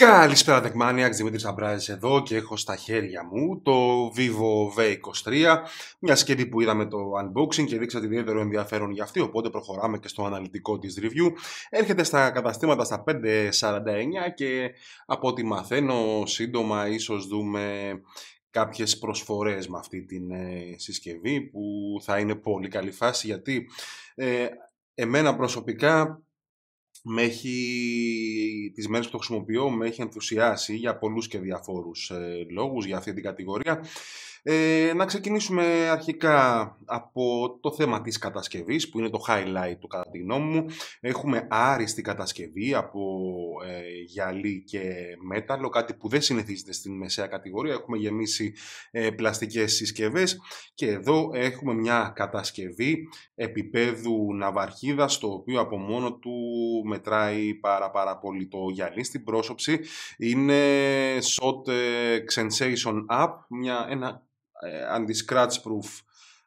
Καλησπέρα δεκμάνια, Δημήτρης Αμπράζης εδώ και έχω στα χέρια μου το Vivo V23, μια σκηνή που είδαμε το unboxing και δείξατε ιδιαίτερο ενδιαφέρον για αυτή, οπότε προχωράμε και στο αναλυτικό της review. Έρχεται στα καταστήματα στα 549 και από ό,τι μαθαίνω σύντομα ίσως δούμε κάποιες προσφορές με αυτή την ε, συσκευή που θα είναι πολύ καλή φάση γιατί ε, εμένα προσωπικά με έχει, τις μέρες που το χρησιμοποιώ, με έχει ενθουσιάσει για πολλούς και διαφόρους ε, λόγους για αυτή την κατηγορία. Ε, να ξεκινήσουμε αρχικά από το θέμα της κατασκευής που είναι το highlight του κατά τη γνώμη μου. Έχουμε άριστη κατασκευή από ε, γυαλί και μέταλλο, κάτι που δεν συνηθίζεται στην μεσαία κατηγορία. Έχουμε γεμίσει ε, πλαστικές συσκευές και εδώ έχουμε μια κατασκευή επίπεδου ναυαρχίδας το οποίο από μόνο του μετράει πάρα πάρα πολύ το γυαλί στην πρόσωψη. Είναι Shot Sensation ε, App, μια, ένα ε, Αντισκράτσπρουφ scratch proof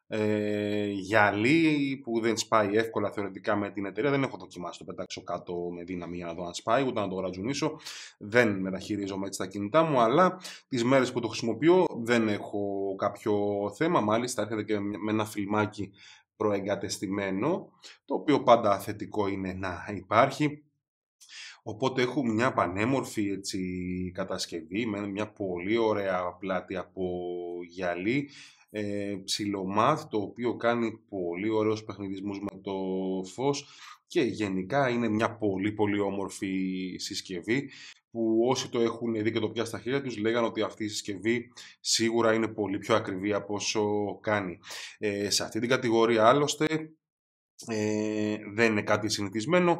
ε, γυαλί που δεν σπάει εύκολα θεωρητικά με την εταιρεία. Δεν έχω δοκιμάσει το πετάξω κάτω με δύναμη για να δω αν σπάει, ούτε να το γρατζουνίσω. Δεν μεταχειρίζομαι έτσι τα κινητά μου, αλλά τις μέρες που το χρησιμοποιώ δεν έχω κάποιο θέμα. Μάλιστα, έρχεται και με ένα φιλμάκι προεγκατεστημένο, το οποίο πάντα θετικό είναι να υπάρχει. Οπότε έχουν μια πανέμορφη έτσι, κατασκευή με μια πολύ ωραία πλάτη από γυαλί ε, το οποίο κάνει πολύ ωραίους παιχνιδισμούς με το φως και γενικά είναι μια πολύ πολύ όμορφη συσκευή που όσοι το έχουν δει και το πια στα χέρια τους λέγανε ότι αυτή η συσκευή σίγουρα είναι πολύ πιο ακριβή από όσο κάνει. Ε, σε αυτή την κατηγορία άλλωστε ε, δεν είναι κάτι συνηθισμένο.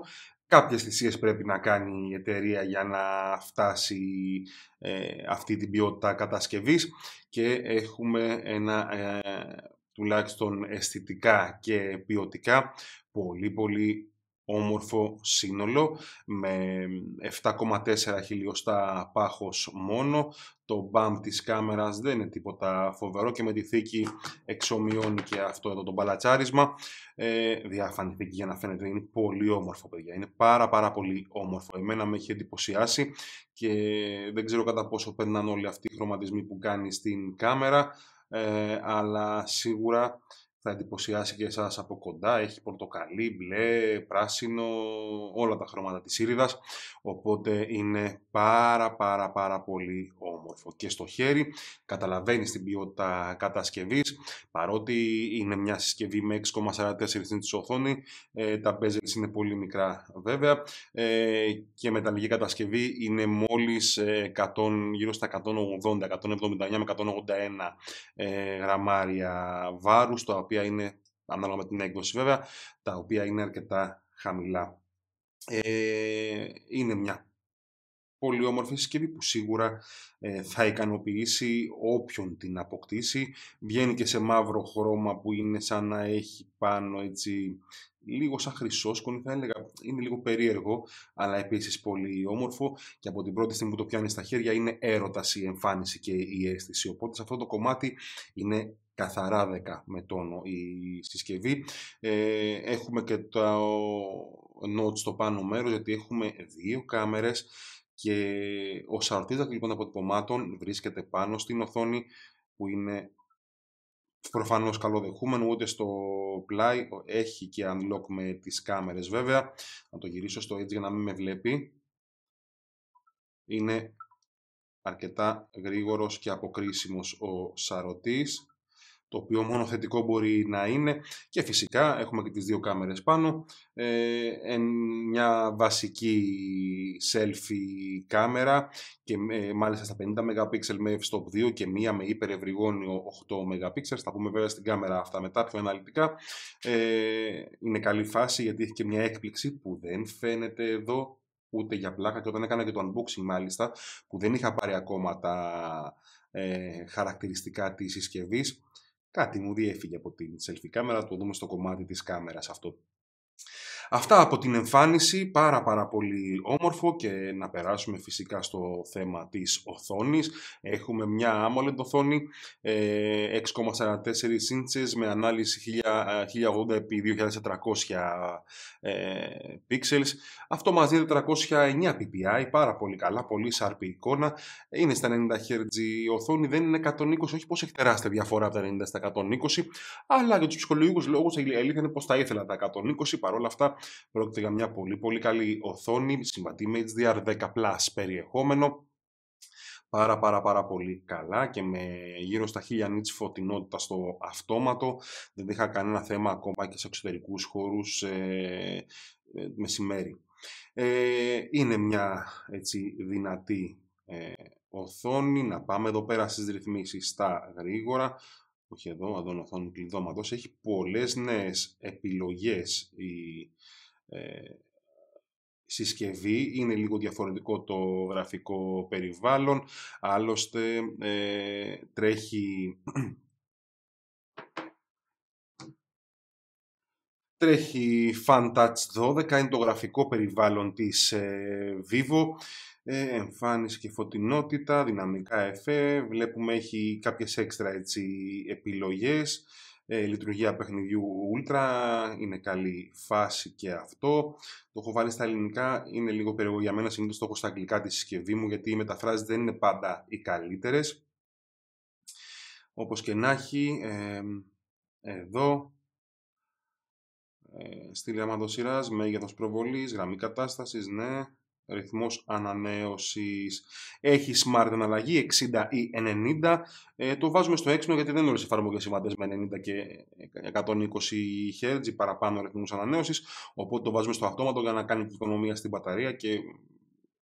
Κάποιες θυσίες πρέπει να κάνει η εταιρεία για να φτάσει ε, αυτή την ποιότητα κατασκευής και έχουμε ένα ε, τουλάχιστον αισθητικά και ποιοτικά πολύ πολύ όμορφο σύνολο με 7,4 χιλιοστά πάχος μόνο. Το μπαμ της κάμερας δεν είναι τίποτα φοβερό και με τη θήκη εξομοιώνει και αυτό εδώ το μπαλατσάρισμα. Ε, διάφανη θήκη για να φαίνεται είναι πολύ όμορφο παιδιά, είναι πάρα πάρα πολύ όμορφο. Εμένα με έχει εντυπωσιάσει και δεν ξέρω κατά πόσο περνάνε όλοι αυτοί οι χρωματισμοί που κάνει στην κάμερα, ε, αλλά σίγουρα θα εντυπωσιάσει και εσάς από κοντά. Έχει πορτοκαλί, μπλε, πράσινο, όλα τα χρώματα της σύριδας. Οπότε είναι πάρα πάρα πάρα πολύ όμορφο. Και στο χέρι καταλαβαίνεις την ποιότητα κατασκευής. Παρότι είναι μια συσκευή με 6,44 της οθόνη, ε, τα bezels είναι πολύ μικρά βέβαια ε, και μεταλλική κατασκευή είναι μόλις 100, ε, γύρω στα 180, 179 με 181 γραμμάρια βάρους, το οποία είναι, ανάλογα με την έκδοση βέβαια, τα οποία είναι αρκετά χαμηλά. Ε, είναι μια πολύ όμορφη συσκευή που σίγουρα ε, θα ικανοποιήσει όποιον την αποκτήσει. Βγαίνει και σε μαύρο χρώμα που είναι σαν να έχει πάνω έτσι λίγο σαν χρυσόσκονη θα έλεγα. Είναι λίγο περίεργο, αλλά επίσης πολύ όμορφο και από την πρώτη στιγμή που το πιάνει στα χέρια είναι έρωτας η εμφάνιση και η αίσθηση. Οπότε σε αυτό το κομμάτι είναι καθαρά 10 με τόνο η συσκευή. Ε, έχουμε και το notch στο πάνω μέρος γιατί έχουμε δύο κάμερες και ο λοιπόν, από λοιπόν αποτυπωμάτων βρίσκεται πάνω στην οθόνη που είναι προφανώς καλοδεχούμενο ούτε στο πλάι έχει και unlock με τις κάμερες βέβαια να το γυρίσω στο έτσι για να μην με βλέπει είναι αρκετά γρήγορος και αποκρίσιμος ο σαρωτής το οποίο μόνο θετικό μπορεί να είναι και φυσικά έχουμε και τις δύο κάμερες πάνω ε, μια βασική selfie κάμερα και ε, μάλιστα στα 50 MP με f-stop 2 και μία με υπερευρυγόνιο 8 MP θα πούμε βέβαια στην κάμερα αυτά μετά πιο αναλυτικά ε, είναι καλή φάση γιατί έχει και μια έκπληξη που δεν φαίνεται εδώ ούτε για πλάκα και όταν έκανα και το unboxing μάλιστα που δεν είχα πάρει ακόμα τα ε, χαρακτηριστικά της συσκευής Κάτι μου διέφυγε από την selfie κάμερα, το δούμε στο κομμάτι της κάμερας αυτό. Αυτά από την εμφάνιση, πάρα πάρα πολύ όμορφο και να περάσουμε φυσικά στο θέμα της οθόνης. Έχουμε μια AMOLED οθόνη 6,44 ε, inches με ανάλυση 1080x2400 pixels. Ε, ε, Αυτό μας δίνει 409 ppi, πάρα πολύ καλά, πολύ sharp εικόνα. Είναι στα 90 Hz η οθόνη, δεν είναι 120, όχι πως έχει τεράστια διαφορά από τα 90 στα 120, αλλά για τους ψυχολογικούς λόγους η αλήθεια είναι πως τα ήθελα τα 120, παρόλα αυτά Πρόκειται για μια πολύ πολύ καλή οθόνη, συμβατή με HDR10+, περιεχόμενο, πάρα πάρα πάρα πολύ καλά και με γύρω στα 1000 nits φωτεινότητα στο αυτόματο. Δεν είχα κανένα θέμα ακόμα και σε εξωτερικούς χώρους ε, ε μεσημέρι. Ε, είναι μια έτσι δυνατή ε, οθόνη. Να πάμε εδώ πέρα στις ρυθμίσεις στα γρήγορα οχι έχει εδώ, αδών οθόνου έχει πολλές νέες επιλογές η ε, συσκευή, είναι λίγο διαφορετικό το γραφικό περιβάλλον, άλλωστε ε, τρέχει... Τρέχει FunTouch 12, είναι το γραφικό περιβάλλον της ε, Vivo. Ε, εμφάνιση και φωτεινότητα, δυναμικά εφέ, βλέπουμε έχει κάποιες έξτρα έτσι, επιλογές, ε, λειτουργία παιχνιδιού Ultra, είναι καλή φάση και αυτό. Το έχω βάλει στα ελληνικά, είναι λίγο περίεργο για μένα, συνήθως το έχω στα αγγλικά τη συσκευή μου, γιατί οι μεταφράσεις δεν είναι πάντα οι καλύτερες. Όπως και να έχει, ε, εδώ ε, στη μέγεθος προβολής, γραμμή κατάστασης, ναι, ρυθμός ανανέωσης. Έχει smart αναλλαγή, 60 ή 90. Ε, το βάζουμε στο έξυπνο γιατί δεν είναι όλες οι εφαρμογές με 90 και 120 Hz παραπάνω ρυθμούς ανανέωσης. Οπότε το βάζουμε στο αυτόματο για να κάνει οικονομία στην μπαταρία και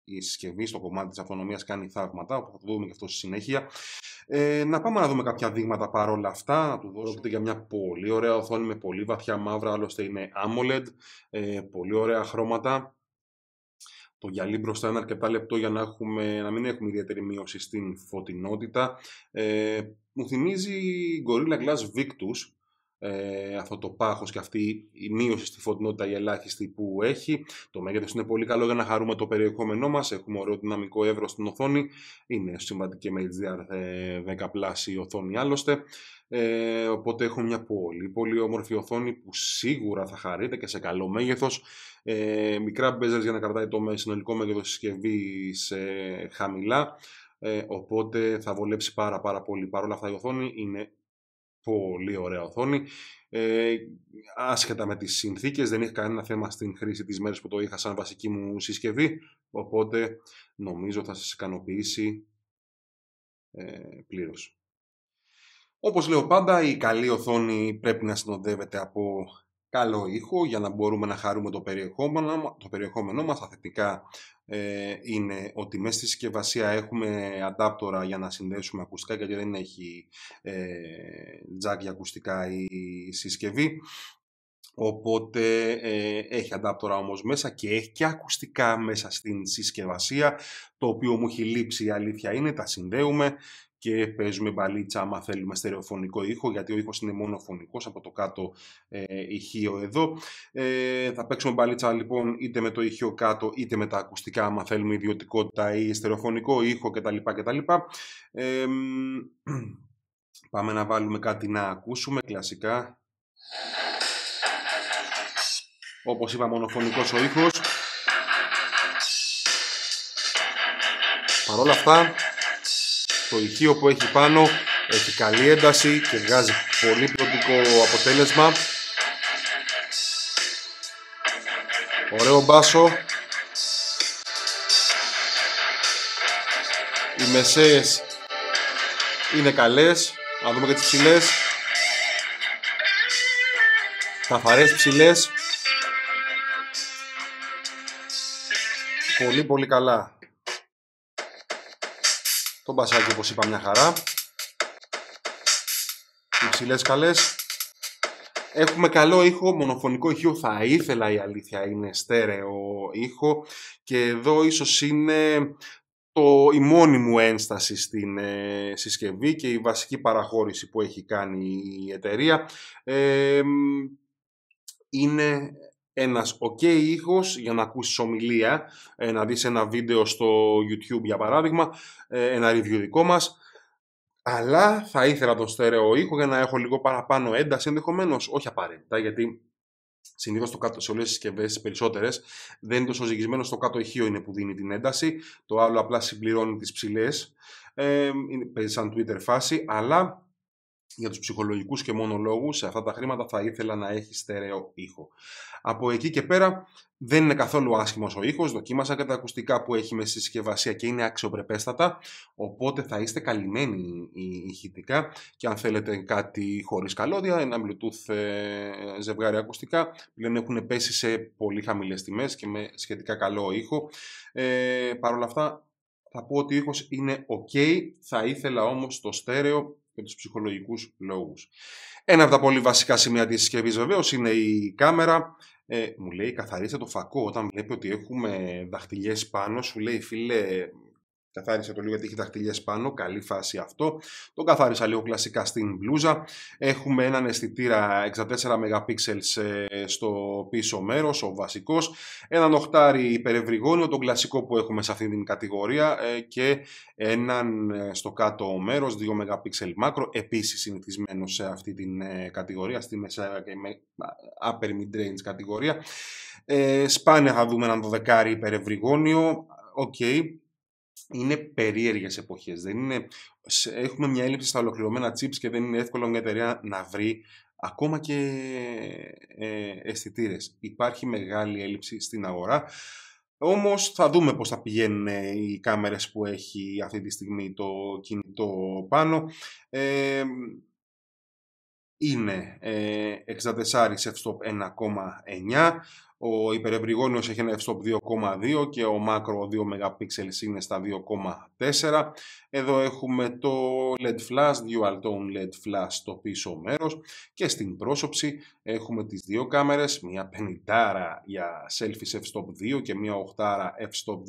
η συσκευή στο κομμάτι της αυτονομίας κάνει θαύματα, όπου θα το δούμε και αυτό στη συνέχεια. Ε, να πάμε να δούμε κάποια δείγματα παρόλα αυτά, να του δώσω για μια πολύ ωραία οθόνη με πολύ βαθιά μαύρα, άλλωστε είναι AMOLED, ε, πολύ ωραία χρώματα το γυαλί μπροστά είναι αρκετά λεπτό για να, έχουμε, να μην έχουμε ιδιαίτερη μείωση στην φωτεινότητα. Ε, μου θυμίζει Gorilla Glass Victus ε, αυτό το πάχος και αυτή η μείωση στη φωτεινότητα η ελάχιστη που έχει. Το μέγεθος είναι πολύ καλό για να χαρούμε το περιεχόμενό μας. Έχουμε ωραίο δυναμικό εύρο στην οθόνη. Είναι σημαντική με HDR 10 πλάση η οθόνη άλλωστε. Ε, οπότε έχουμε μια πολύ πολύ όμορφη οθόνη που σίγουρα θα χαρείτε και σε καλό μέγεθος. Ε, μικρά bezels για να κρατάει το συνολικό μέγεθος της συσκευής ε, χαμηλά. Ε, οπότε θα βολέψει πάρα πάρα πολύ. Παρ' όλα αυτά η οθόνη είναι πολύ ωραία οθόνη. Ε, άσχετα με τις συνθήκες, δεν είχα κανένα θέμα στην χρήση της μέρες που το είχα σαν βασική μου συσκευή, οπότε νομίζω θα σας ικανοποιήσει ε, πλήρως. Όπως λέω πάντα, η καλή οθόνη πρέπει να συνοδεύεται από καλό ήχο για να μπορούμε να χαρούμε το περιεχόμενο, το περιεχόμενό μας. Τα θετικά ε, είναι ότι μέσα στη συσκευασία έχουμε αντάπτορα για να συνδέσουμε ακουστικά γιατί δεν έχει ε, για ακουστικά η συσκευή. Οπότε ε, έχει αντάπτορα όμως μέσα και έχει και ακουστικά μέσα στην συσκευασία το οποίο μου έχει λείψει η αλήθεια είναι, τα συνδέουμε και παίζουμε μπαλίτσα άμα θέλουμε στερεοφωνικό ήχο, γιατί ο ήχος είναι μόνο φωνικός, από το κάτω ε, ηχείο εδώ. Ε, θα παίξουμε μπαλίτσα λοιπόν είτε με το ηχείο κάτω, είτε με τα ακουστικά, άμα θέλουμε ιδιωτικότητα ή στερεοφωνικό ήχο κτλ. κτλ. Ε, πάμε να βάλουμε κάτι να ακούσουμε, κλασικά. Όπως είπα, μονοφωνικός ο ήχος. Παρ' όλα αυτά, το ηχείο που έχει πάνω έχει καλή ένταση και βγάζει πολύ ποιοτικό αποτέλεσμα ωραίο μπάσο οι μεσαίες είναι καλές να δούμε και τις ψηλές καθαρές ψηλές πολύ πολύ καλά το μπασάκι όπως είπα μια χαρά. Υψηλές καλές. Έχουμε καλό ήχο, μονοφωνικό ήχο θα ήθελα η αλήθεια είναι στέρεο ήχο και εδώ ίσως είναι το, η μόνη μου ένσταση στην ε, συσκευή και η βασική παραχώρηση που έχει κάνει η εταιρεία. Ε, είναι ένας ok ήχος για να ακούσεις ομιλία, ε, να δεις ένα βίντεο στο YouTube για παράδειγμα, ε, ένα review δικό μας, αλλά θα ήθελα τον στερεό ήχο για να έχω λίγο παραπάνω ένταση ενδεχομένως, όχι απαραίτητα, γιατί Συνήθως το κάτω σε όλες τις συσκευές, τις περισσότερες, δεν είναι τόσο ζυγισμένο στο κάτω ηχείο είναι που δίνει την ένταση. Το άλλο απλά συμπληρώνει τις ψηλές. Ε, σαν Twitter φάση, αλλά για τους ψυχολογικούς και μόνο λόγους, αυτά τα χρήματα θα ήθελα να έχει στερεό ήχο. Από εκεί και πέρα δεν είναι καθόλου άσχημος ο ήχος, δοκίμασα και τα ακουστικά που έχει με συσκευασία και είναι αξιοπρεπέστατα, οπότε θα είστε καλυμμένοι ηχητικά και αν θέλετε κάτι χωρίς καλώδια, ένα Bluetooth ε, ζευγάρι ακουστικά, πλέον έχουν πέσει σε πολύ χαμηλές τιμές και με σχετικά καλό ήχο. Ε, Παρ' όλα αυτά θα πω ότι ο ήχος είναι ok, θα ήθελα όμως το στέρεο και τους ψυχολογικούς λόγους. Ένα από τα πολύ βασικά σημεία της συσκευής, βεβαίως, είναι η κάμερα. Ε, μου λέει καθαρίστε το φακό όταν βλέπει ότι έχουμε δαχτυλιές πάνω σου λέει φίλε Καθάρισα το λίγο γιατί έχει δαχτυλιέ πάνω, καλή φάση αυτό. Το καθάρισα λίγο κλασικά στην μπλούζα. Έχουμε έναν αισθητήρα 64 MP ε, στο πίσω μέρος, ο βασικός. Έναν οχτάρι υπερευρυγόνιο, τον κλασικό που έχουμε σε αυτή την κατηγορία ε, και έναν ε, στο κάτω μέρος, 2 MP μάκρο, επίσης συνηθισμένος σε αυτή την κατηγορία, στη μεσαία και upper mid-range κατηγορία. σπάνια θα δούμε έναν 12 υπερευρυγόνιο, Οκ, είναι περίεργες εποχές. είναι... Έχουμε μια έλλειψη στα ολοκληρωμένα chips και δεν είναι εύκολο μια εταιρεία να βρει ακόμα και ε, αισθητήρες. Υπάρχει μεγάλη έλλειψη στην αγορά. Όμως θα δούμε πώς θα πηγαίνουν ε, οι κάμερες που έχει αυτή τη στιγμή το κινητό πάνω. Ε, είναι ε, 64 f-stop 1,9 ο υπερευρυγονιος εχει έχει ένα f-stop 2,2 και ο μάκρο 2 MP είναι στα 2,4. Εδώ έχουμε το LED flash, dual tone LED flash στο πίσω μέρος και στην πρόσωψη έχουμε τις δύο κάμερες, μια 50 για selfies f-stop 2 και μια 8 f-stop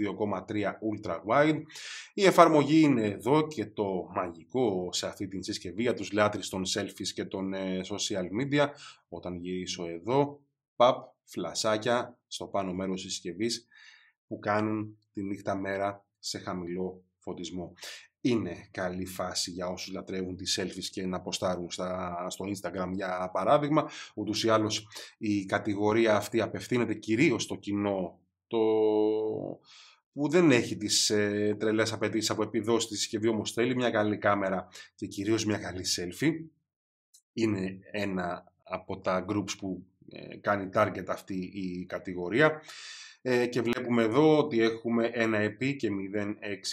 2,3 ultra wide. Η εφαρμογή είναι εδώ και το μαγικό σε αυτή την συσκευή για τους λάτρεις των selfies και των ε, social media. Όταν γυρίσω εδώ, παπ, φλασάκια στο πάνω μέρος της συσκευής που κάνουν τη νύχτα μέρα σε χαμηλό φωτισμό. Είναι καλή φάση για όσους λατρεύουν τις selfies και να ποστάρουν στα, στο Instagram για παράδειγμα. Ούτως ή άλλως η κατηγορία αυτή απευθύνεται κυρίως στο κοινό το, που δεν έχει τις ε, τρελές απαιτήσεις από επιδόσεις της συσκευή όμως θέλει μια καλή κάμερα και κυρίως μια καλή selfie. Είναι ένα από τα groups που ε, κάνει target αυτή η κατηγορία. Ε, και βλέπουμε εδώ ότι έχουμε ένα επί και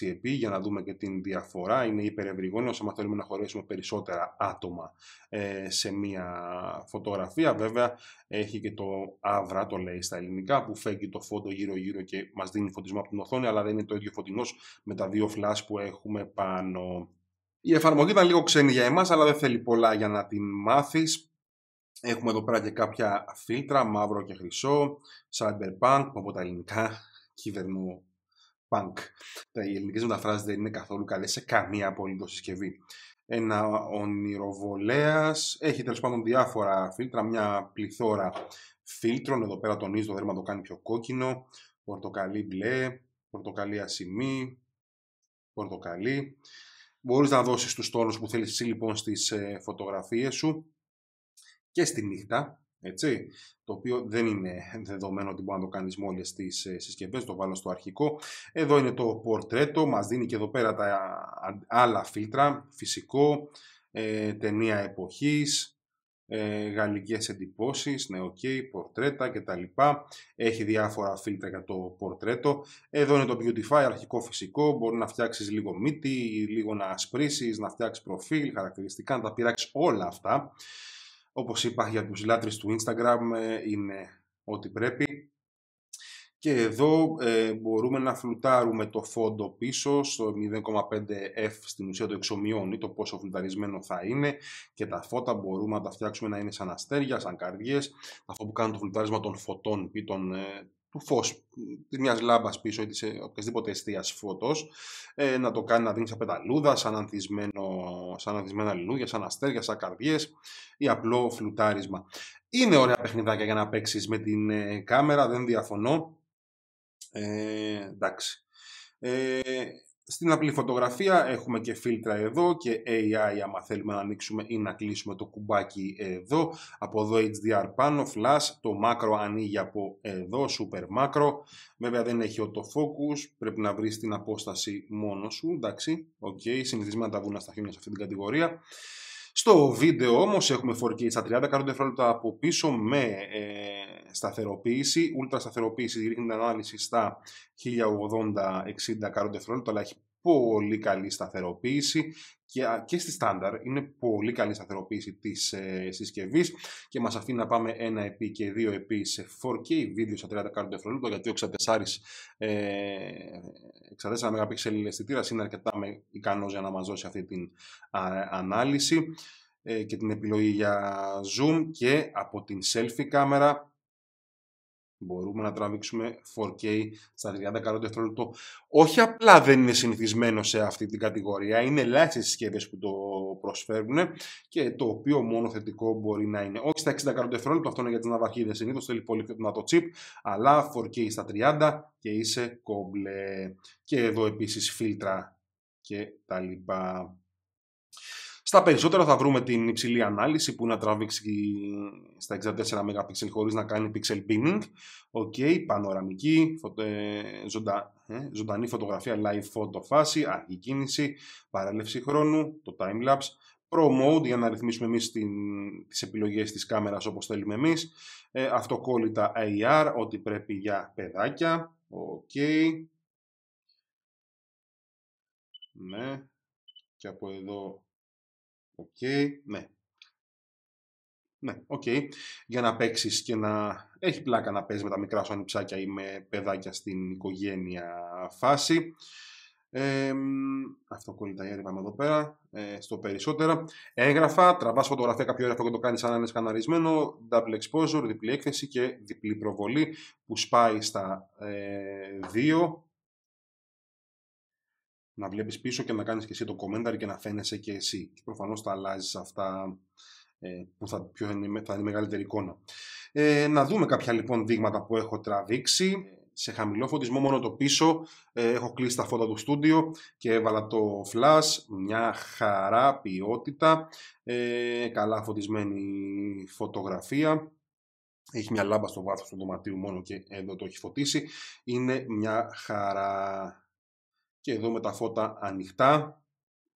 0,6 επί για να δούμε και την διαφορά. Είναι υπερευρυγόνιο όσο θέλουμε να χωρέσουμε περισσότερα άτομα ε, σε μία φωτογραφία. Βέβαια έχει και το αύρα. το λέει στα ελληνικά, που φέγγει το φόντο γύρω-γύρω και μας δίνει φωτισμό από την οθόνη, αλλά δεν είναι το ίδιο φωτεινός με τα δύο flash που έχουμε πάνω. Η εφαρμογή ήταν λίγο ξένη για εμάς, αλλά δεν θέλει πολλά για να την μάθεις. Έχουμε εδώ πέρα και κάποια φίλτρα, μαύρο και χρυσό, cyberpunk, από τα ελληνικά, κυβερνού punk. Τα ελληνικές μεταφράσεις δεν είναι καθόλου καλές σε καμία απολύτως συσκευή. Ένα ονειροβολέας, έχει τέλος πάντων διάφορα φίλτρα, μια πληθώρα φίλτρων, εδώ πέρα τονίζει το δέρμα το κάνει πιο κόκκινο, πορτοκαλί μπλε, πορτοκαλί ασημή, πορτοκαλί. Μπορείς να δώσεις τους τόνους που θέλεις εσύ λοιπόν στις ε, φωτογραφίες σου και στη νύχτα, έτσι, το οποίο δεν είναι δεδομένο ότι μπορεί να το κάνεις με όλες τις ε, συσκευές, το βάλω στο αρχικό. Εδώ είναι το πορτρέτο, μας δίνει και εδώ πέρα τα άλλα φίλτρα, φυσικό, ε, ταινία εποχής, ε, γαλλικές εντυπώσεις, ναι, okay, πορτρέτα κτλ. Έχει διάφορα φίλτρα για το πορτρέτο. Εδώ είναι το Beautify, αρχικό φυσικό, μπορεί να φτιάξεις λίγο μύτη, λίγο να ασπρίσεις, να φτιάξεις προφίλ, χαρακτηριστικά, να τα πειράξεις όλα αυτά. Όπως είπα για τους λάτρεις του Instagram ε, είναι ό,τι πρέπει. Και εδώ ε, μπορούμε να φλουτάρουμε το φόντο πίσω στο 0,5F στην ουσία το εξομοιώνει το πόσο φλουταρισμένο θα είναι και τα φώτα μπορούμε να τα φτιάξουμε να είναι σαν αστέρια, σαν καρδιές. Αυτό που κάνουν το φλουτάρισμα των φωτών ή των, ε, του φως, μιας λάμπας πίσω ή της ε, οποιασδήποτε αιστεία φωτό, ε, να το κάνει να δίνει σαν πεταλούδα, σαν, ανθισμένο, ανθισμένα λουλούδια, σαν αστέρια, σαν καρδιές ή απλό φλουτάρισμα. Είναι ωραία παιχνιδάκια για να παίξεις με την ε, κάμερα, δεν διαφωνώ. Ε, εντάξει. Ε, στην απλή φωτογραφία έχουμε και φίλτρα εδώ και AI άμα θέλουμε να ανοίξουμε ή να κλείσουμε το κουμπάκι εδώ. Από εδώ HDR πάνω, flash, το μάκρο ανοίγει από εδώ, super μάκρο. Βέβαια δεν έχει autofocus, πρέπει να βρεις την απόσταση μόνος σου, εντάξει. Οκ, okay. συνηθισμένα τα βούνα στα χρήματα σε αυτή την κατηγορία. Στο βίντεο όμως έχουμε 4K στα 30 δευτερόλεπτα από πίσω με ε, σταθεροποίηση, ούλτρα σταθεροποίηση, ρίχνει την ανάλυση στα 1080-60 καρό αλλά έχει πολύ καλή σταθεροποίηση και, και στη στάνταρ είναι πολύ καλή σταθεροποίηση της ε, συσκευής και μας αφήνει να πάμε ένα επί και δύο επί σε 4K βίντεο στα 30 κάτω γιατί ο 64 ε, 64 MP αισθητήρα είναι αρκετά με ικανός για να μας δώσει αυτή την ανάλυση ε, και την επιλογή για zoom και από την selfie κάμερα Μπορούμε να τραβήξουμε 4K στα 30 καλό δευτερόλεπτο. Όχι απλά δεν είναι συνηθισμένο σε αυτή την κατηγορία, είναι ελάχιστες συσκευές που το προσφέρουν και το οποίο μόνο θετικό μπορεί να είναι. Όχι στα 60 δευτερόλεπτο, αυτό είναι για τις ναυαρχίδες. Συνήθως θέλει πολύ το τσιπ, αλλά 4K στα 30 και είσαι κόμπλε. Και εδώ επίσης φίλτρα και τα λοιπά. Στα περισσότερα θα βρούμε την υψηλή ανάλυση που να τραβήξει στα 64 MP χωρίς να κάνει pixel binning. Οκ, okay, πανοραμική, ε, ε, ζωντανή φωτογραφία, live photo φάση, αργή κίνηση, παρέλευση χρόνου, το time lapse, Pro Mode για να ρυθμίσουμε εμείς την, τις επιλογές της κάμερας όπως θέλουμε εμείς. Ε, αυτοκόλλητα AR, ό,τι πρέπει για παιδάκια. Οκ. Okay. Ναι. Και από εδώ Οκ, ναι. Ναι, οκ. Για να παίξεις και να. Έχει πλάκα να παίζεις με τα μικρά σου ανιψάκια ή με παιδάκια στην οικογένεια φάση. Ε, αυτό γιατί πάμε εδώ πέρα. Ε, στο περισσότερα. Έγραφα, τραβάς φωτογραφία κάποιο έγγραφο και το κάνεις σαν να είναι σκαναρισμένο. Double exposure, διπλή έκθεση και διπλή προβολή που σπάει στα ε, δύο να βλέπεις πίσω και να κάνεις και εσύ το commentary και να φαίνεσαι και εσύ. Και προφανώς θα αλλάζεις αυτά ε, που θα, ποιο είναι, είναι η μεγαλύτερη εικόνα. Ε, να δούμε κάποια λοιπόν δείγματα που έχω τραβήξει. Σε χαμηλό φωτισμό μόνο το πίσω, ε, έχω κλείσει τα φώτα του στούντιο και έβαλα το flash, μια χαρά ποιότητα, ε, καλά φωτισμένη φωτογραφία. Έχει μια λάμπα στο βάθος του δωματίου μόνο και εδώ το έχει φωτίσει. Είναι μια χαρά και εδώ με τα φώτα ανοιχτά,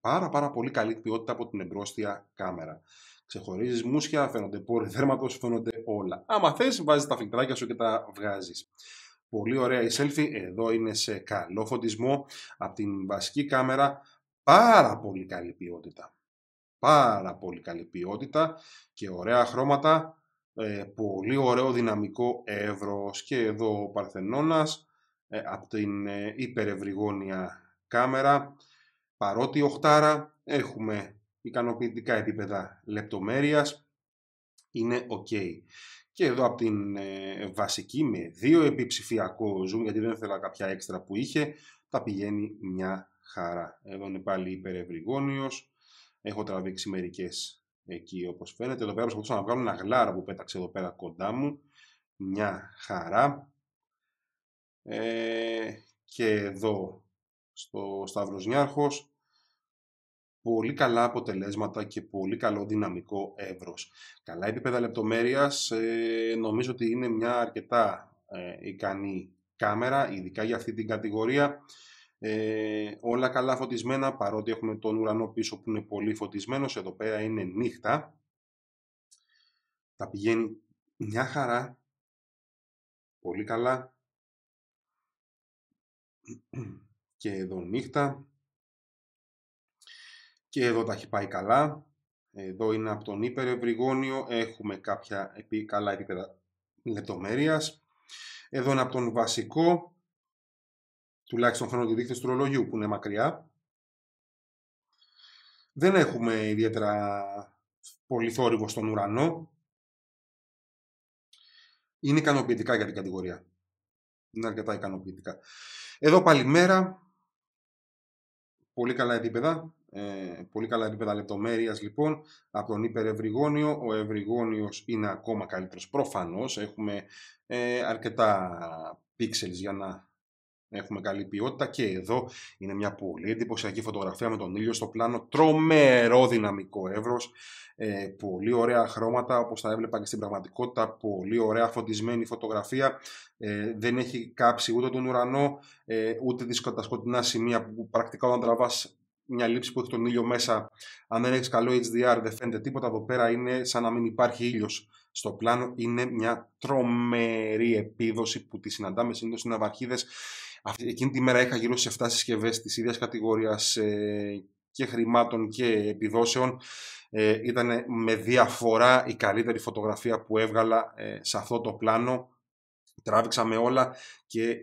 πάρα πάρα πολύ καλή ποιότητα από την εμπρόστια κάμερα. Ξεχωρίζεις μουσια, φαίνονται πόροι δέρματος, φαίνονται όλα. Άμα θες, βάζεις τα φιλτράκια σου και τα βγάζεις. Πολύ ωραία η selfie, εδώ είναι σε καλό φωτισμό από την βασική κάμερα, πάρα πολύ καλή ποιότητα. Πάρα πολύ καλή ποιότητα και ωραία χρώματα, ε, πολύ ωραίο δυναμικό εύρος και εδώ ο Παρθενώνας, ε, από την ε, υπερευρυγόνια κάμερα. Παρότι οχτάρα έχουμε ικανοποιητικά επίπεδα λεπτομέρειας, είναι ok. Και εδώ από την ε, βασική με δύο επιψηφιακό zoom, γιατί δεν ήθελα κάποια έξτρα που είχε, τα πηγαίνει μια χαρά. Εδώ είναι πάλι υπερευρυγόνιος, έχω τραβήξει μερικές εκεί όπως φαίνεται. Εδώ πέρα προσπαθούσα να βγάλω ένα γλάρα που πέταξε εδώ πέρα κοντά μου, μια χαρά. Ε, και εδώ στο Σταύρος Νιάρχος πολύ καλά αποτελέσματα και πολύ καλό δυναμικό εύρος. Καλά επίπεδα λεπτομέρειας, ε, νομίζω ότι είναι μια αρκετά ε, ικανή κάμερα, ειδικά για αυτή την κατηγορία. Ε, όλα καλά φωτισμένα, παρότι έχουμε τον ουρανό πίσω που είναι πολύ φωτισμένος, εδώ πέρα είναι νύχτα. Τα πηγαίνει μια χαρά, πολύ καλά και εδώ νύχτα. Και εδώ τα έχει πάει καλά. Εδώ είναι από τον υπερευρυγόνιο, έχουμε κάποια επί, καλά επίπεδα λεπτομέρειας. Εδώ είναι από τον βασικό, τουλάχιστον φαίνονται οι του ρολογιού που είναι μακριά. Δεν έχουμε ιδιαίτερα πολύ θόρυβο στον ουρανό. Είναι ικανοποιητικά για την κατηγορία. Είναι αρκετά ικανοποιητικά. Εδώ πάλι μέρα. Πολύ καλά επίπεδα. Ε, πολύ καλά επίπεδα λεπτομέρειας λοιπόν από τον υπερευρυγόνιο. Ο ευρυγόνιος είναι ακόμα καλύτερος. Προφανώς έχουμε ε, αρκετά πίξελ για να έχουμε καλή ποιότητα. Και εδώ είναι μια πολύ εντυπωσιακή φωτογραφία με τον ήλιο στο πλάνο. Τρομερό δυναμικό εύρος, ε, πολύ ωραία χρώματα όπως τα έβλεπα και στην πραγματικότητα. Πολύ ωραία φωτισμένη φωτογραφία. Ε, δεν έχει κάψει ούτε τον ουρανό, ε, ούτε τα σκοτεινά σημεία που πρακτικά όταν τραβάς μια λήψη που έχει τον ήλιο μέσα, αν δεν έχεις καλό HDR, δεν φαίνεται τίποτα. Εδώ πέρα είναι σαν να μην υπάρχει ήλιος στο πλάνο. Είναι μια τρομερή επίδοση που τη συναντάμε συνήθως στις ναυαρχίδες. Αυτή, εκείνη τη μέρα είχα γύρω σε 7 συσκευές της ίδιας κατηγορίας ε, και χρημάτων και επιδόσεων. Ε, ήταν με διαφορά η καλύτερη φωτογραφία που έβγαλα ε, σε αυτό το πλάνο. Τράβηξα με όλα και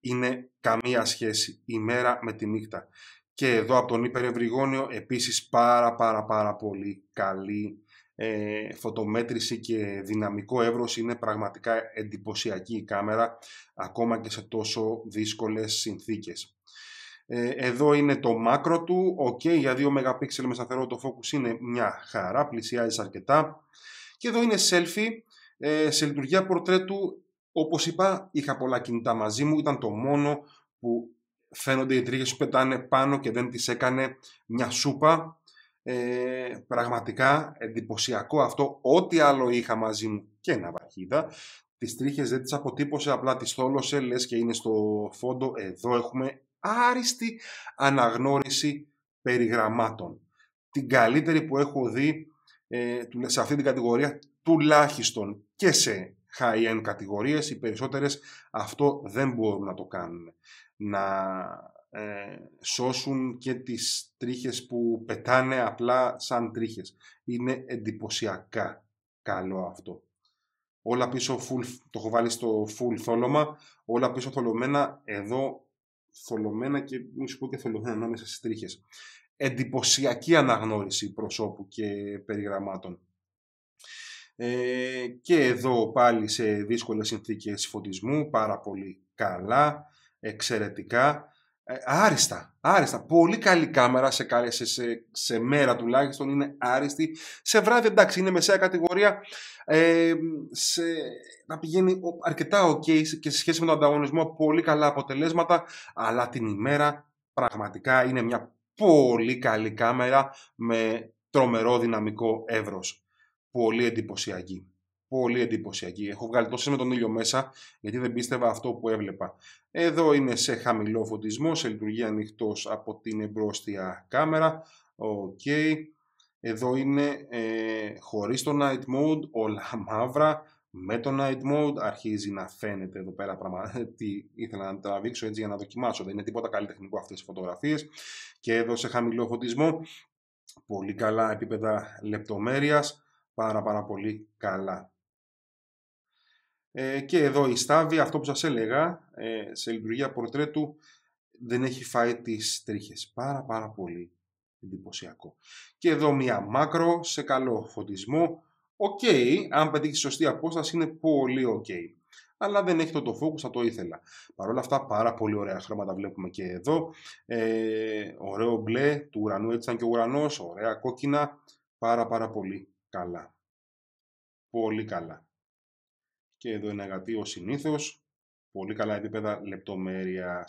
είναι καμία σχέση η μέρα με τη νύχτα. Και εδώ από τον Υπερευρυγόνιο επίσης πάρα πάρα πάρα πολύ καλή ε, φωτομέτρηση και δυναμικό εύρος είναι πραγματικά εντυπωσιακή η κάμερα ακόμα και σε τόσο δύσκολες συνθήκες. Ε, εδώ είναι το μάκρο του, ok για 2 MP με σταθερό το focus είναι μια χαρά, πλησιάζει αρκετά και εδώ είναι selfie ε, σε λειτουργία πορτρέτου όπως είπα είχα πολλά κινητά μαζί μου, ήταν το μόνο που φαίνονται οι τρίχες που πετάνε πάνω και δεν τις έκανε μια σούπα ε, πραγματικά εντυπωσιακό αυτό. Ό,τι άλλο είχα μαζί μου και ένα βαχίδα. Τις τρίχες δεν τις αποτύπωσε, απλά τις θόλωσε, λες και είναι στο φόντο. Εδώ έχουμε άριστη αναγνώριση περιγραμμάτων. Την καλύτερη που έχω δει ε, σε αυτή την κατηγορία τουλάχιστον και σε high-end κατηγορίες, οι περισσότερες αυτό δεν μπορούν να το κάνουν. Να ε, σώσουν και τις τρίχες που πετάνε απλά σαν τρίχες. Είναι εντυπωσιακά καλό αυτό. Όλα πίσω full, το έχω βάλει στο full θόλωμα, όλα πίσω θολωμένα, εδώ θολωμένα και μου σου πω και θολωμένα ανάμεσα στις τρίχες. Εντυπωσιακή αναγνώριση προσώπου και περιγραμμάτων. Ε, και εδώ πάλι σε δύσκολες συνθήκες φωτισμού, πάρα πολύ καλά, εξαιρετικά. Ε, άριστα, άριστα. Πολύ καλή κάμερα σε, σε, σε, μέρα τουλάχιστον είναι άριστη. Σε βράδυ εντάξει είναι μεσαία κατηγορία ε, σε, να πηγαίνει αρκετά ok και σε σχέση με τον ανταγωνισμό πολύ καλά αποτελέσματα αλλά την ημέρα πραγματικά είναι μια πολύ καλή κάμερα με τρομερό δυναμικό εύρος. Πολύ εντυπωσιακή πολύ εντυπωσιακή. Έχω βγάλει τόσες με τον ήλιο μέσα, γιατί δεν πίστευα αυτό που έβλεπα. Εδώ είναι σε χαμηλό φωτισμό, σε λειτουργία ανοιχτός από την εμπρόστια κάμερα. Οκ. Okay. Εδώ είναι ε, χωρίς το night mode, όλα μαύρα. Με το night mode αρχίζει να φαίνεται εδώ πέρα πράγμα τι ήθελα να τραβήξω έτσι για να δοκιμάσω. Δεν είναι τίποτα καλλιτεχνικό αυτές οι φωτογραφίες. Και εδώ σε χαμηλό φωτισμό, πολύ καλά επίπεδα λεπτομέρειας, πάρα πάρα πολύ καλά. Ε, και εδώ η Στάβη, αυτό που σας έλεγα, ε, σε λειτουργία πορτρέτου, δεν έχει φάει τις τρίχες. Πάρα πάρα πολύ εντυπωσιακό. Και εδώ μία μάκρο σε καλό φωτισμό. Οκ, okay, αν πετύχει σωστή απόσταση είναι πολύ οκ. Αλλά δεν έχει το το focus, θα το ήθελα. Παρ' αυτά πάρα πολύ ωραία χρώματα βλέπουμε και εδώ. Ε, ωραίο μπλε του ουρανού, έτσι ήταν και ο ουρανός, ωραία κόκκινα. Πάρα πάρα πολύ καλά. Πολύ καλά. Και εδώ είναι αγαπή ο συνήθως. Πολύ καλά επίπεδα λεπτομέρειας.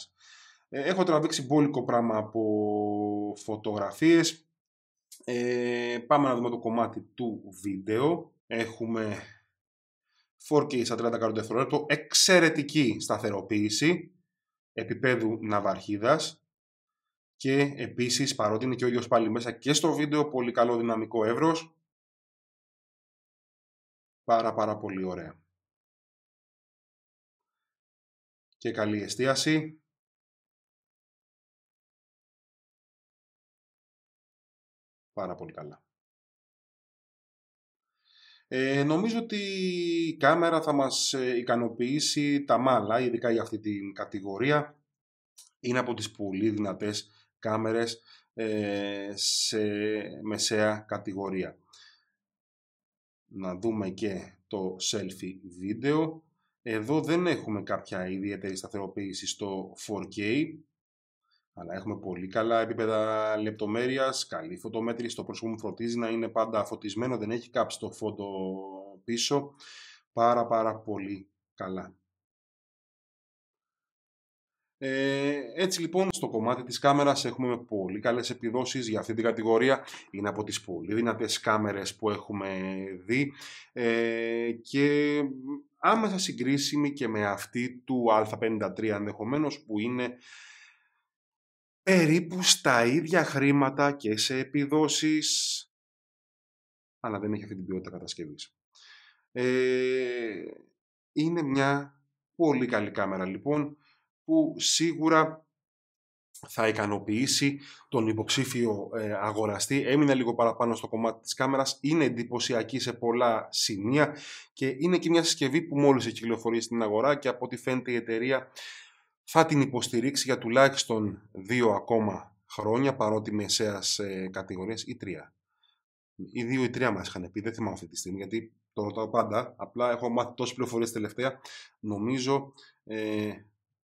Ε, έχω τραβήξει μπόλικο πράγμα από φωτογραφίες. Ε, πάμε να δούμε το κομμάτι του βίντεο. Έχουμε 4K στα 30 δευτερόλεπτο. Εξαιρετική σταθεροποίηση επίπεδου ναυαρχίδας. Και επίσης παρότι είναι και ο ίδιος πάλι μέσα και στο βίντεο πολύ καλό δυναμικό εύρος. Πάρα πάρα πολύ ωραία. και καλή εστίαση. Πάρα πολύ καλά. Ε, νομίζω ότι η κάμερα θα μας ε, ικανοποιήσει τα μάλα, ειδικά για αυτή την κατηγορία. Είναι από τις πολύ δυνατές κάμερες ε, σε μεσαία κατηγορία. Να δούμε και το selfie βίντεο. Εδώ δεν έχουμε κάποια ιδιαίτερη σταθεροποίηση στο 4K, αλλά έχουμε πολύ καλά επίπεδα λεπτομέρειας, καλή φωτομέτρηση, το πρόσωπο μου φροντίζει να είναι πάντα φωτισμένο, δεν έχει κάψει το φώτο πίσω, πάρα πάρα πολύ καλά. Ε, έτσι λοιπόν στο κομμάτι της κάμερας έχουμε πολύ καλές επιδόσεις για αυτή την κατηγορία. Είναι από τις πολύ δυνατές κάμερες που έχουμε δει ε, και άμεσα συγκρίσιμη και με αυτή του α53 ενδεχομένως που είναι περίπου στα ίδια χρήματα και σε επιδόσεις αλλά δεν έχει αυτή την ποιότητα κατασκευής. Ε, είναι μια πολύ καλή κάμερα λοιπόν που σίγουρα θα ικανοποιήσει τον υποψήφιο ε, αγοραστή. Έμεινα λίγο παραπάνω στο κομμάτι της κάμερας, είναι εντυπωσιακή σε πολλά σημεία και είναι και μια συσκευή που μόλις έχει κυκλοφορήσει στην αγορά και από ό,τι φαίνεται η εταιρεία θα την υποστηρίξει για τουλάχιστον δύο ακόμα χρόνια παρότι μεσαίας ε, κατηγορίας ή τρία. Ή δύο ή τρία μας είχαν πει, δεν θυμάμαι αυτή τη στιγμή γιατί το ρωτάω πάντα, απλά έχω μάθει τόσες πληροφορίες τελευταία. Νομίζω ε,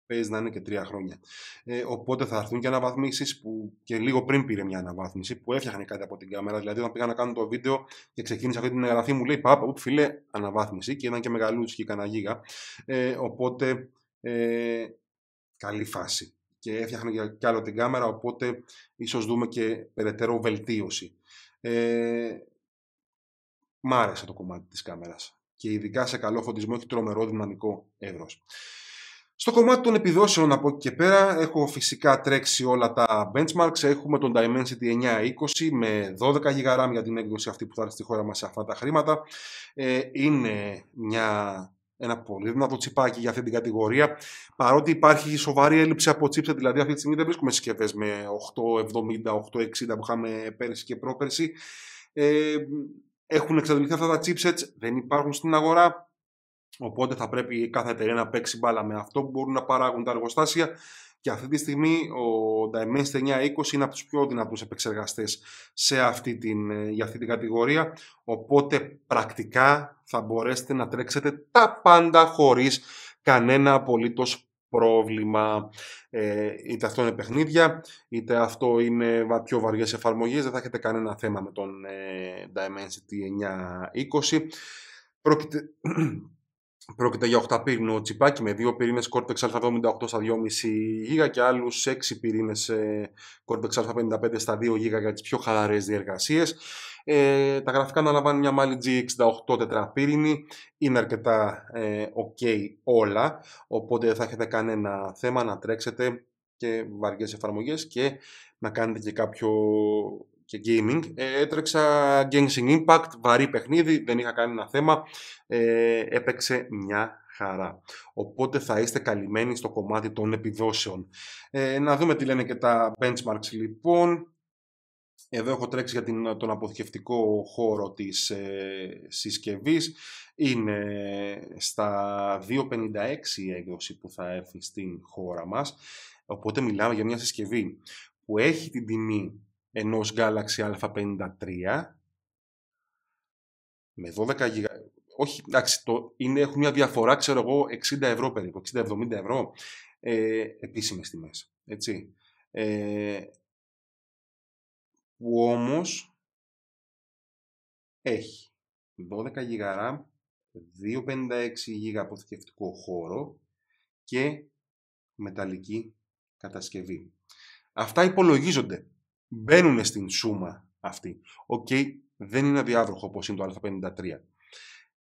παίζει να είναι και τρία χρόνια. Ε, οπότε θα έρθουν και αναβαθμίσεις που και λίγο πριν πήρε μια αναβάθμιση που έφτιαχνε κάτι από την κάμερα. Δηλαδή, όταν πήγα να κάνω το βίντεο και ξεκίνησα αυτή την εγγραφή, μου λέει Πάπα, ουπ, φιλέ, αναβάθμιση και ήταν και μεγαλούτσικη κανένα γίγα. Ε, οπότε ε, καλή φάση. Και έφτιαχνε και άλλο την κάμερα, οπότε ίσως δούμε και περαιτέρω βελτίωση. Ε, μ' άρεσε το κομμάτι της κάμερας. και ειδικά σε καλό φωτισμό έχει τρομερό δυναμικό εύρος. Στο κομμάτι των επιδόσεων από εκεί και πέρα έχω φυσικά τρέξει όλα τα benchmarks. Έχουμε τον Dimensity 920 με 12 GB RAM για την έκδοση αυτή που θα έρθει στη χώρα μας σε αυτά τα χρήματα. Ε, είναι μια, ένα πολύ δυνατό τσιπάκι για αυτή την κατηγορία. Παρότι υπάρχει σοβαρή έλλειψη από chipset, δηλαδή αυτή τη στιγμή δεν βρίσκουμε συσκευές με 870, 860 που είχαμε πέρυσι και πρόπερσι. Ε, έχουν εξαντληθεί αυτά τα chipsets, δεν υπάρχουν στην αγορά. Οπότε θα πρέπει κάθε εταιρεία να παίξει μπάλα με αυτό που μπορούν να παράγουν τα εργοστάσια και αυτή τη στιγμή ο Dimensity 920 είναι από τους πιο δυνατούς επεξεργαστές σε αυτή την, ε, για αυτή την κατηγορία. Οπότε πρακτικά θα μπορέσετε να τρέξετε τα πάντα χωρίς κανένα απολύτως πρόβλημα. Ε, είτε αυτό είναι παιχνίδια, είτε αυτό είναι πιο βαριές εφαρμογές. Δεν θα έχετε κανένα θέμα με τον ε, Dimensity 920. Πρόκειται Πρόκειται για 8 πύρινο τσιπάκι με 2 πυρήνε Cortex A78 στα 2,5 GB και άλλους 6 πυρήνες ε, Cortex A55 στα 2 GB για τις πιο χαλαρές διεργασίες. Ε, τα γραφικά αναλαμβάνουν μια μάλλη G68 τετραπύρινη. Είναι αρκετά ε, ok όλα, οπότε δεν θα έχετε κανένα θέμα να τρέξετε και βαριές εφαρμογές και να κάνετε και κάποιο και gaming. Ε, έτρεξα Genshin Impact, βαρύ παιχνίδι, δεν είχα κανένα θέμα. Ε, έπαιξε μια χαρά. Οπότε θα είστε καλυμμένοι στο κομμάτι των επιδόσεων. Ε, να δούμε τι λένε και τα benchmarks λοιπόν. Εδώ έχω τρέξει για την, τον αποθηκευτικό χώρο της ε, συσκευής. Είναι στα 256 η έκδοση που θα έρθει στην χώρα μας. Οπότε μιλάμε για μια συσκευή που έχει την τιμή ενός Galaxy A53 με 12 γιγα... Όχι, εντάξει, το είναι, έχουν μια διαφορά, ξέρω εγώ, 60 ευρώ περίπου, 60-70 ευρώ ε, επίσημες τιμές, έτσι. Ε, που όμως έχει 12 RAM 256 γίγα αποθηκευτικό χώρο και μεταλλική κατασκευή. Αυτά υπολογίζονται μπαίνουν στην σούμα αυτή. Οκ, okay, δεν είναι αδιάβροχο όπως είναι το Α53.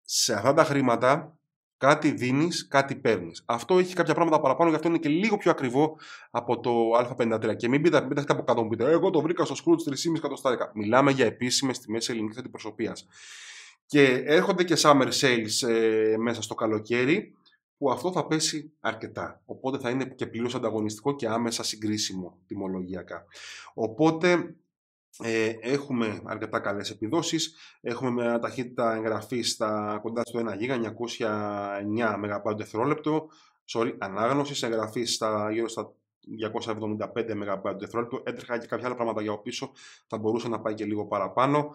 Σε αυτά τα χρήματα κάτι δίνεις, κάτι παίρνεις. Αυτό έχει κάποια πράγματα παραπάνω, γι' αυτό είναι και λίγο πιο ακριβό από το Α53. Και μην πείτε, πείτε από κάτω, μου πείτε, «Ε, εγώ το βρήκα στο Σκρούτς 3,5 εκατοστάρικα. Μιλάμε για επίσημες τιμές ελληνικής αντιπροσωπείας. Και έρχονται και summer sales ε, μέσα στο καλοκαίρι που αυτό θα πέσει αρκετά. Οπότε θα είναι και πλήρως ανταγωνιστικό και άμεσα συγκρίσιμο τιμολογιακά. Οπότε ε, έχουμε αρκετά καλές επιδόσεις, έχουμε μια ταχύτητα εγγραφή στα κοντά στο 1 γίγα, 909 MB δευτερόλεπτο, sorry, ανάγνωσης εγγραφή στα, γύρω στα 275 MB δευτερόλεπτο, έτρεχα και κάποια άλλα πράγματα για πίσω, θα μπορούσε να πάει και λίγο παραπάνω.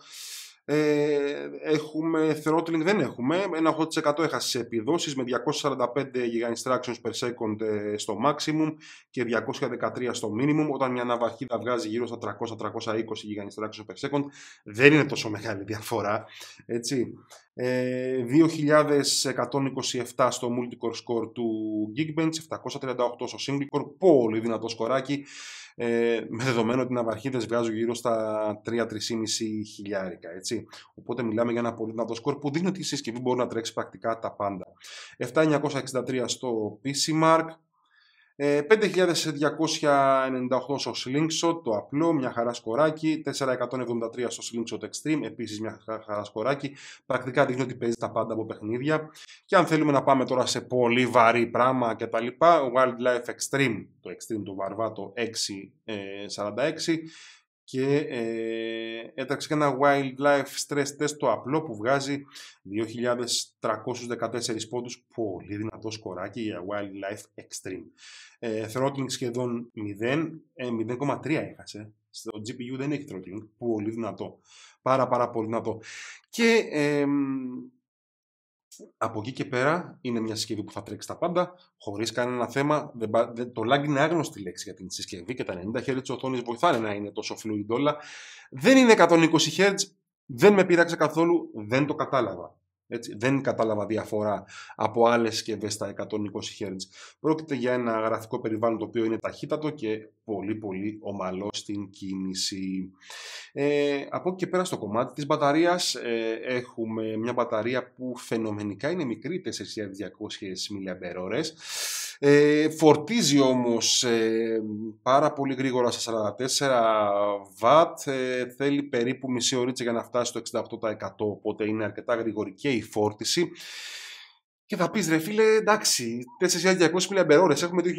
Ε, έχουμε throttling, δεν έχουμε. Ένα 8% έχασε επιδόσεις με 245 giga instructions per second ε, στο maximum και 213 στο minimum. Όταν μια ναυαρχίδα βγάζει γύρω στα 300-320 giga instructions per second, δεν είναι τόσο μεγάλη διαφορά. Έτσι. Ε, 2127 στο multicore score του Geekbench, 738 στο single core, πολύ δυνατό σκοράκι ε, με δεδομένο ότι οι ναυαρχίδες βγάζουν γύρω στα 3-3,5 χιλιάρικα, έτσι. Οπότε μιλάμε για ένα πολύ δυνατό σκορ που δείχνει ότι η συσκευή μπορεί να τρέξει πρακτικά τα πάντα. 7.963 στο PC Mark, 5.298 ε, στο slingshot, το απλό, μια χαρά σκοράκι. 4.173 στο slingshot extreme, επίσης μια χαρά σκοράκι. Πρακτικά δείχνει ότι παίζει τα πάντα από παιχνίδια. Και αν θέλουμε να πάμε τώρα σε πολύ βαρύ πράγμα λοιπά, Wildlife Extreme, το extreme του Βαρβάτο 6.46 και ε, έταξε και ένα wildlife stress test το απλό που βγάζει 2.314 πόντους, πολύ δυνατό σκοράκι για wildlife extreme. Ε, throttling σχεδόν 0, 0,3 ε, έχασε. Στο GPU δεν έχει throttling, πολύ δυνατό. Πάρα πάρα πολύ δυνατό. Και από εκεί και πέρα είναι μια συσκευή που θα τρέξει τα πάντα, χωρίς κανένα θέμα. Το lag είναι άγνωστη λέξη για την συσκευή και τα 90 Hz οθόνης βοηθάνε να είναι τόσο fluid όλα. Δεν είναι 120 Hz, δεν με πείραξε καθόλου, δεν το κατάλαβα δεν κατάλαβα διαφορά από άλλες συσκευές στα 120 Hz. Πρόκειται για ένα γραφικό περιβάλλον το οποίο είναι ταχύτατο και πολύ πολύ ομαλό στην κίνηση. Ε, από εκεί και πέρα στο κομμάτι της μπαταρίας ε, έχουμε μια μπαταρία που φαινομενικά είναι μικρή 4200 mAh ε, φορτίζει όμως ε, πάρα πολύ γρήγορα στα 44 W, θέλει περίπου μισή ώρα για να φτάσει στο 68% οπότε είναι αρκετά γρήγορη και η φόρτιση. Και θα πεις ρε φίλε, εντάξει, 4.200 μιλιαμπερόρε, έχουμε 2022.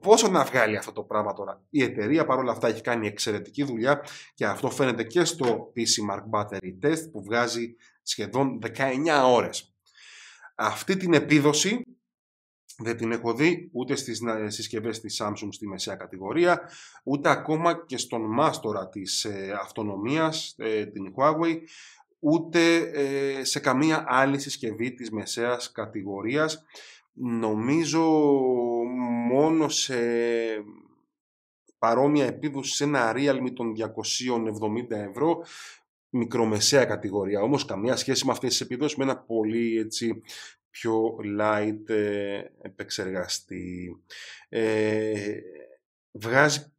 Πόσο να βγάλει αυτό το πράγμα τώρα. Η εταιρεία παρόλα αυτά έχει κάνει εξαιρετική δουλειά και αυτό φαίνεται και στο PC Mark Battery Test που βγάζει σχεδόν 19 ώρες Αυτή την επίδοση δεν την έχω δει ούτε στις ε, συσκευές της Samsung στη μεσαία κατηγορία, ούτε ακόμα και στον μάστορα της ε, αυτονομίας, ε, την Huawei, ούτε ε, σε καμία άλλη συσκευή της μεσαίας κατηγορίας. Νομίζω μόνο σε παρόμοια επίδοση σε ένα Realme των 270 ευρώ, μικρομεσαία κατηγορία. Όμως καμία σχέση με αυτές τις επιδόσεις με ένα πολύ έτσι, πιο light ε, επεξεργαστή. Ε, βγάζει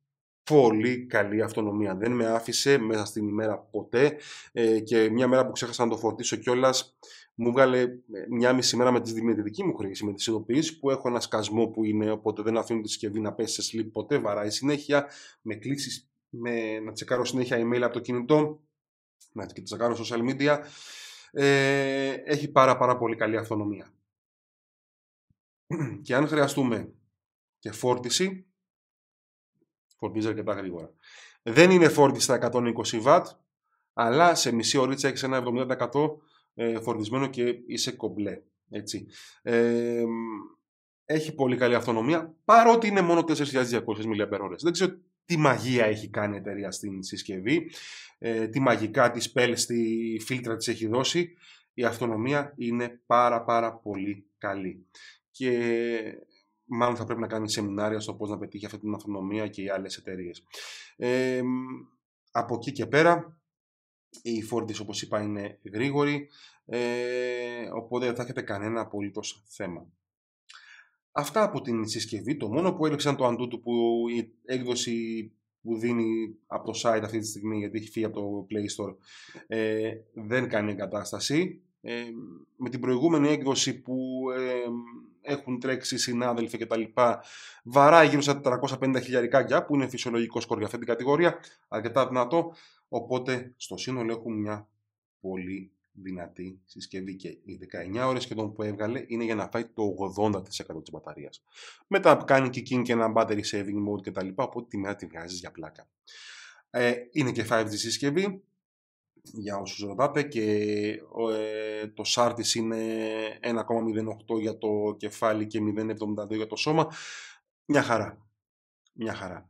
πολύ καλή αυτονομία. Δεν με άφησε μέσα στην ημέρα ποτέ ε, και μια μέρα που ξέχασα να το φορτίσω κιόλας. Μου βγάλε ε, μια μισή μέρα με τη, με δική μου χρήση, με τις ειδοποιήσεις που έχω ένα σκασμό που είναι, οπότε δεν αφήνω τη συσκευή να πέσει σε sleep ποτέ, βαράει συνέχεια, με κλήσεις, με, να τσεκάρω συνέχεια email από το κινητό, να τσεκάρω social media. Ε, έχει πάρα πάρα πολύ καλή αυτονομία. Και αν χρειαστούμε και φόρτιση, φορτίζει αρκετά γρήγορα. Δεν είναι φόρτιση στα 120 W, αλλά σε μισή ωρίτσα έχεις ένα 70% ε, φορτισμένο και είσαι κομπλέ. Έτσι. Ε, έχει πολύ καλή αυτονομία, παρότι είναι μόνο 4.200 mAh. Δεν ξέρω τι μαγεία έχει κάνει η εταιρεία στην συσκευή, ε, τι μαγικά τις πέλες, τι φίλτρα της έχει δώσει. Η αυτονομία είναι πάρα πάρα πολύ καλή. Και μάλλον θα πρέπει να κάνει σεμινάρια στο πώς να πετύχει αυτή την αυτονομία και οι άλλες εταιρείες. από εκεί και πέρα, η φόρτιση όπως είπα είναι γρήγορη, ε, οπότε δεν θα έχετε κανένα απολύτως θέμα. Αυτά από την συσκευή, το μόνο που έλεξαν το Antutu που η έκδοση που δίνει από το site αυτή τη στιγμή γιατί έχει φύγει από το Play Store ε, δεν κάνει εγκατάσταση. Ε, με την προηγούμενη έκδοση που ε, έχουν τρέξει συνάδελφοι κτλ. τα λοιπά βαράει γύρω στα 450 χιλιαρικά που είναι φυσιολογικός σκορ για αυτή την κατηγορία αρκετά δυνατό οπότε στο σύνολο έχουν μια πολύ δυνατή συσκευή και οι 19 ώρες σχεδόν που έβγαλε είναι για να φάει το 80% της μπαταρίας. Μετά κάνει και εκείνη και ένα battery saving mode λοιπά, Οπότε τη μέρα τη βγάζεις για πλάκα. Ε, είναι και 5G συσκευή για όσους ρωτάτε και ε, το SAR της είναι 1,08 για το κεφάλι και 0,72 για το σώμα. Μια χαρά. Μια χαρά.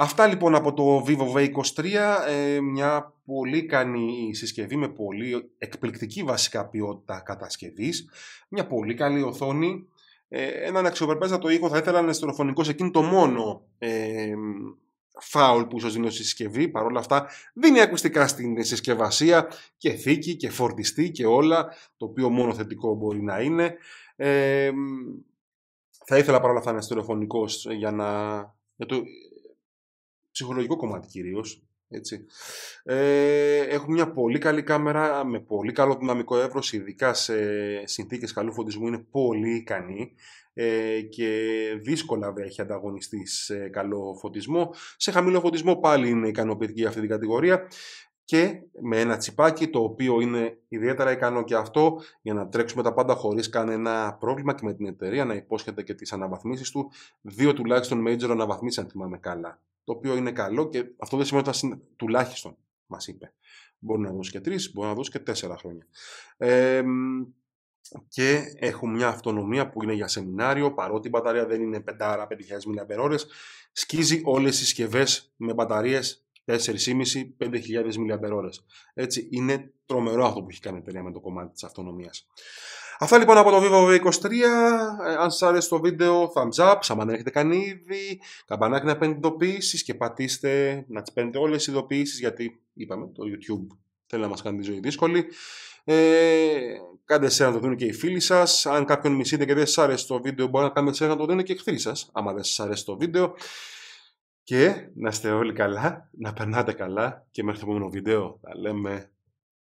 Αυτά λοιπόν από το Vivo V23, ε, μια πολύ καλή συσκευή με πολύ εκπληκτική βασικά ποιότητα κατασκευής, μια πολύ καλή οθόνη, ε, έναν αξιοπρεπέστατο ήχο θα ήθελα να είναι σε εκείνο το μόνο ε, φάουλ που ίσως δίνει στη συσκευή, παρόλα αυτά δίνει ακουστικά στην συσκευασία και θήκη και φορτιστή και όλα, το οποίο μόνο θετικό μπορεί να είναι. Ε, θα ήθελα παρόλα αυτά να είναι για να ψυχολογικό κομμάτι κυρίως. Έτσι. Ε, έχουμε μια πολύ καλή κάμερα με πολύ καλό δυναμικό εύρος ειδικά σε συνθήκες καλού φωτισμού είναι πολύ ικανή ε, και δύσκολα έχει ανταγωνιστεί σε καλό φωτισμό σε χαμηλό φωτισμό πάλι είναι ικανοποιητική αυτή την κατηγορία και με ένα τσιπάκι το οποίο είναι ιδιαίτερα ικανό και αυτό για να τρέξουμε τα πάντα χωρίς κανένα πρόβλημα και με την εταιρεία να υπόσχεται και τις αναβαθμίσεις του δύο τουλάχιστον major αναβαθμίσει, αν θυμάμαι καλά το οποίο είναι καλό και αυτό δεν σημαίνει ότι θα τουλάχιστον, μας είπε. Μπορεί να δώσει και τρεις, μπορεί να δώσει και τέσσερα χρόνια. και έχουν μια αυτονομία που είναι για σεμινάριο, παρότι η μπαταρία δεν ειναι 5-5.000 mAh, σκίζει όλες τις συσκευές με μπαταρίες 4.500-5.000 mAh. Έτσι, είναι τρομερό αυτό που έχει κάνει η εταιρεία με το κομμάτι της αυτονομίας. Αυτά λοιπόν από το Vivo V23. Ε, αν σας άρεσε το βίντεο, thumbs up, σαν να έχετε κάνει ήδη, καμπανάκι να παίρνετε ειδοποιήσεις και πατήστε να τις παίρνετε όλες τις ειδοποιήσεις γιατί είπαμε το YouTube θέλει να μας κάνει τη ζωή δύσκολη. Ε, κάντε σε να το δουν και οι φίλοι σας. Αν κάποιον μισείτε και δεν σας άρεσε το βίντεο, μπορεί να κάνετε σε να το δουν και οι εχθροί σας. Άμα δεν σας άρεσε το βίντεο. Και να είστε όλοι καλά, να περνάτε καλά και μέχρι το επόμενο βίντεο. Τα λέμε.